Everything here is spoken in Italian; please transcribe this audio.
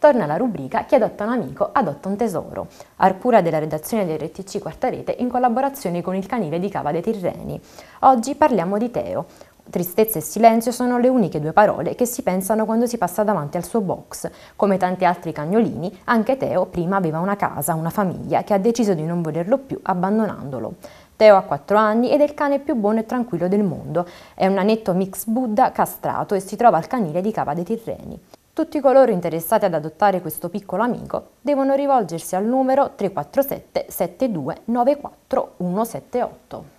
Torna alla rubrica Chi adotta un amico adotta un tesoro, a della redazione di RTC Quarta Rete in collaborazione con il canile di Cava dei Tirreni. Oggi parliamo di Teo. Tristezza e silenzio sono le uniche due parole che si pensano quando si passa davanti al suo box. Come tanti altri cagnolini, anche Teo prima aveva una casa, una famiglia, che ha deciso di non volerlo più abbandonandolo. Teo ha 4 anni ed è il cane più buono e tranquillo del mondo. È un anetto mix Buddha castrato e si trova al canile di Cava dei Tirreni. Tutti coloro interessati ad adottare questo piccolo amico devono rivolgersi al numero 347 72 94 178.